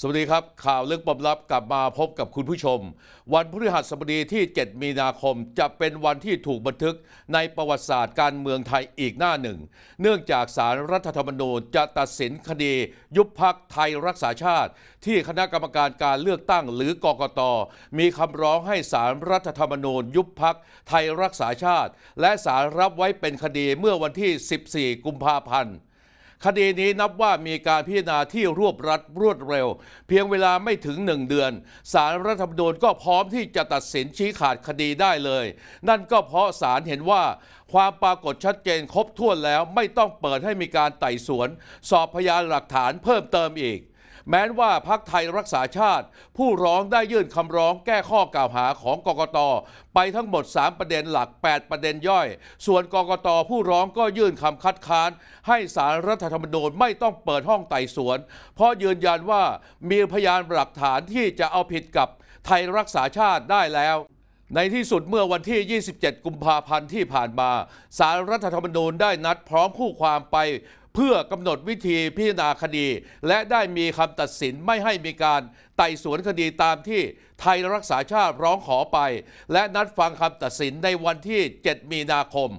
สวัสดีครับ ข่าวเรื่องปมลับกลับมาพบกับคุณผู้ชม วันพฤหัสบดีที่ 7 มีนาคมจะเป็นวันที่ถูกบันทึกในประวัติศาสตร์การเมืองไทยอีกหน้าหนึ่ง เนื่องจากสารรัฐธรรมนูญจะตัดสินคดียุบพักไทยรักษาชาติ ที่คณะกรรมการการเลือกตั้งหรือกกต มีคำร้องให้สารรัฐธรรมนูญ ยุบพักไทยรักษาชาติ และสารรับไว้เป็นคดีเมื่อวันที่ 14 กุมภาพันธ์คดีนี้นับว่ามีการพิจารณาที่รวบรัดรวดเร็ว เพียงเวลาไม่ถึงหนึ่งเดือน สารรัฐธรรมนูญก็พร้อมที่จะตัดสินชี้ขาดคดีได้เลย นั่นก็เพราะสารเห็นว่า ความปรากฏชัดเจนครบถ้วนแล้วไม่ต้องเปิดให้มีการไต่สวน สอบพยานหลักฐานเพิ่มเติมอีกแม้ว่าพักไทยรักษาชาติ ผู้ร้องได้ยื่นคำร้องแก้ข้อกล่าวหาของกกตไปทั้งหมด 3 ประเด็นหลัก 8 ประเด็นย่อย ส่วนกกตผู้ร้องก็ยื่นคำคัดค้าน ให้สารรัฐธรรมนูญไม่ต้องเปิดห้องไต่สวน เพราะยืนยันว่ามีพยานหลักฐานที่จะเอาผิดกับไทยรักษาชาติได้แล้ว ในที่สุดเมื่อวันที่ 27 กุมภาพันธ์ที่ผ่านมาสารรัฐธรรมนูญได้นัดพร้อมคู่ความไปเพื่อกำหนดวิธีพิจารณาคดี และได้มีคำตัดสินไม่ให้มีการไต่สวนคดีตามที่ไทยรักษาชาติร้องขอไป และนัดฟังคำตัดสินในวันที่ 7 มีนาคม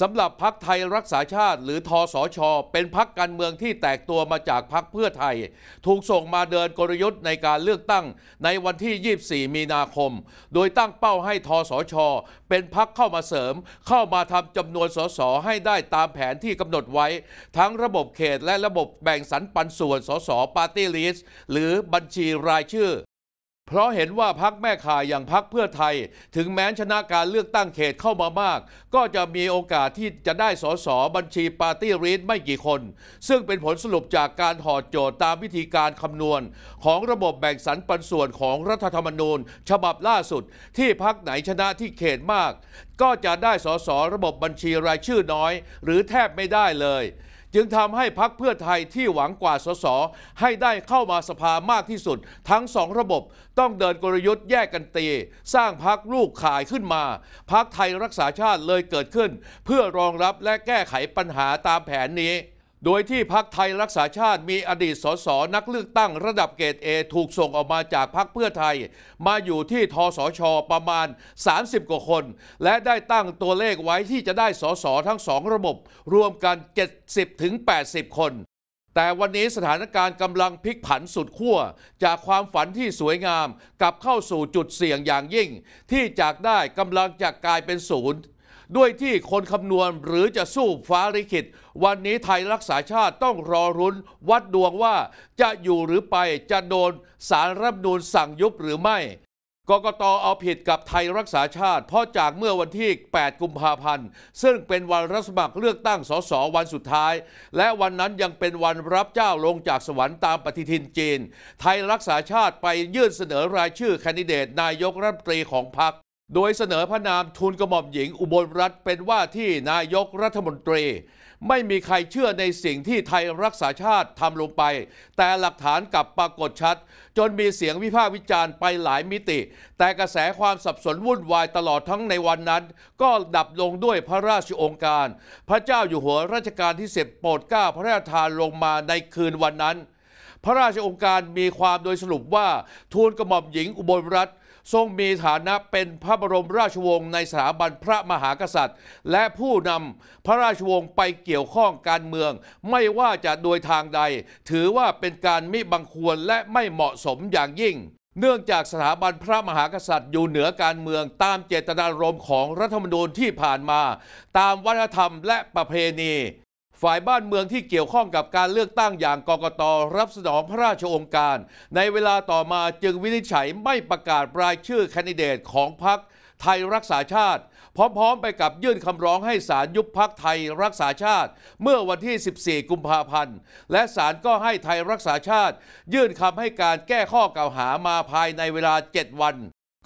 สำหรับพักไทยรักษาชาติ หรือทอสอชอเป็นพักการเมืองที่แตกตัวมาจากพักเพื่อไทย ถูกส่งมาเดินกลยุทธ์ในการเลือกตั้งในวันที่ 24 มีนาคม โดยตั้งเป้าให้ทอสอชอเป็นพักเข้ามาเสริม เข้ามาทำจำนวนสส ให้ได้ตามแผนที่กำหนดไว้ ทั้งระบบเขตและระบบแบ่งสรรปันส่วน สสปาร์ตี้ลิสต์หรือบัญชีรายชื่อเพราะเห็นว่าพักแม่ข่ายอย่างพักเพื่อไทย ถึงแม้ชนะการเลือกตั้งเขตเข้ามามาก ก็จะมีโอกาสที่จะได้สสบัญชีปาร์ตี้รีดไม่กี่คน ซึ่งเป็นผลสรุปจากการถอดโจทย์ตามวิธีการคำนวณ ของระบบแบ่งสรรปันส่วนของรัฐธรรมนูญฉบับล่าสุด ที่พักไหนชนะที่เขตมาก ก็จะได้สสระบบบัญชีรายชื่อน้อย หรือแทบไม่ได้เลยจึงทำให้พักเพื่อไทยที่หวังกว่าสสให้ได้เข้ามาสภามากที่สุด ทั้งสองระบบต้องเดินกลยุทธ์แยกกันตี สร้างพักลูกขายขึ้นมา พักไทยรักษาชาติเลยเกิดขึ้น เพื่อรองรับและแก้ไขปัญหาตามแผนนี้โดยที่พักไทยรักษาชาติมีอดีตสสนักเลือกตั้งระดับเกรดเอถูกส่งออกมาจากพักเพื่อไทย มาอยู่ที่ทสชประมาณ 30 กว่าคน และได้ตั้งตัวเลขไว้ที่จะได้สสทั้งสองระบบรวมกัน 70-80 คน แต่วันนี้สถานการณ์กำลังพลิกผันสุดขั้ว จากความฝันที่สวยงามกลับเข้าสู่จุดเสี่ยงอย่างยิ่ง ที่จากได้กำลังจะกลายเป็นศูนย์ด้วยที่คนคำนวณหรือจะสู้ฟ้าลิขิตวันนี้ไทยรักษาชาติต้องรอรุนวัดดวงว่า จะอยู่หรือไปจะโดนสารรับนูลสั่งยุบหรือไม่กกตเอาผิดกับไทยรักษาชาติ เพราะจากเมื่อวันที่ 8กุมภาพันธ์ซึ่งเป็นวันรับสมัครเลือกตั้งสสวันสุดท้าย และวันนั้นยังเป็นวันรับเจ้าลงจากสวรรค์ตามปฏิทินจีน ไทยรักษาชาติไปยื่นเสนอรายชื่อแคนดิเดตนายกรัฐมนตรีของพรรคโดยเสนอพระนามทูลกระหม่อมหญิงอุบลรัตน์เป็นว่าที่นายกรัฐมนตรี ไม่มีใครเชื่อในสิ่งที่ไทยรักษาชาติทำลงไป แต่หลักฐานกลับปรากฏชัด จนมีเสียงวิพากษ์วิจารณ์ไปหลายมิติ แต่กระแสความสับสนวุ่นวายตลอดทั้งในวันนั้น ก็ดับลงด้วยพระราชองค์การ พระเจ้าอยู่หัวรัชกาลที่สิบโปรดเกล้าพระราชทานลงมาในคืนวันนั้น พระราชองค์การมีความโดยสรุปว่าทูลกระหม่อมหญิงอุบลรัตน์ทรงมีฐานะเป็นพระบรมราชวงศ์ในสถาบันพระมหากษัตริย์ และผู้นำพระราชวงศ์ไปเกี่ยวข้องการเมือง ไม่ว่าจะโดยทางใด ถือว่าเป็นการมิบังควรและไม่เหมาะสมอย่างยิ่ง เนื่องจากสถาบันพระมหากษัตริย์ อยู่เหนือการเมืองตามเจตนารมณ์ของรัฐธรรมนูญที่ผ่านมา ตามวัฒนธรรมและประเพณีฝ่ายบ้านเมืองที่เกี่ยวข้องกับการเลือกตั้งอย่างกกตรับสนองพระราชองค์การ ในเวลาต่อมาจึงวินิจฉัยไม่ประกาศรายชื่อแคนดิเดตของพรรคไทยรักษาชาติ พร้อมๆ ไปกับยื่นคำร้องให้ศาลยุบพักไทยรักษาชาติ เมื่อวันที่ 14 กุมภาพันธ์และศาลก็ให้ไทยรักษาชาติ ยื่นคำให้การแก้ข้อกล่าวหามาภายในเวลา 7 วัน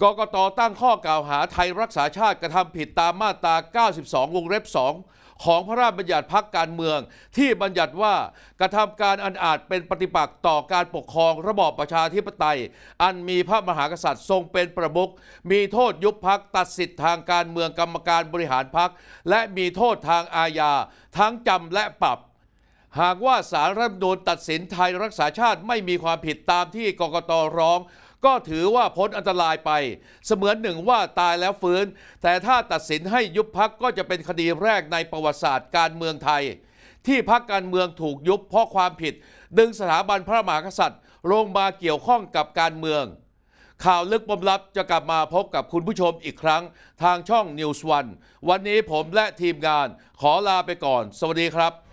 กกตตั้งข้อกล่าวหาไทยรักษาชาติกระทำผิดตามมาตรา 92 วงเล็บ 2 ของพระราชบัญญัติพักการเมือง ที่บัญญัติว่ากระทำการอันอาจเป็นปฏิปักษ์ต่อการปกครองระบอบประชาธิปไตย อันมีพระมหากษัตริย์ทรงเป็นประมุขมีโทษยุบพักตัดสิทธิทางการเมืองกรรมการบริหารพักและมีโทษทางอาญาทั้งจำและปรับ หากว่าสารรัฐมนูลตัดสินไทยรักษาชาติไม่มีความผิดตามที่กกตร้องก็ถือว่าพ้นอันตรายไป เสมือนหนึ่งว่าตายแล้วฟื้น แต่ถ้าตัดสินให้ยุบพักก็จะเป็นคดีแรกในประวัติศาสตร์การเมืองไทย ที่พักการเมืองถูกยุบเพราะความผิด ดึงสถาบันพระมหากษัตริย์ลงมาเกี่ยวข้องกับการเมือง ข่าวลึกปมลับจะกลับมาพบกับคุณผู้ชมอีกครั้ง ทางช่อง News One วันนี้ผมและทีมงานขอลาไปก่อน สวัสดีครับ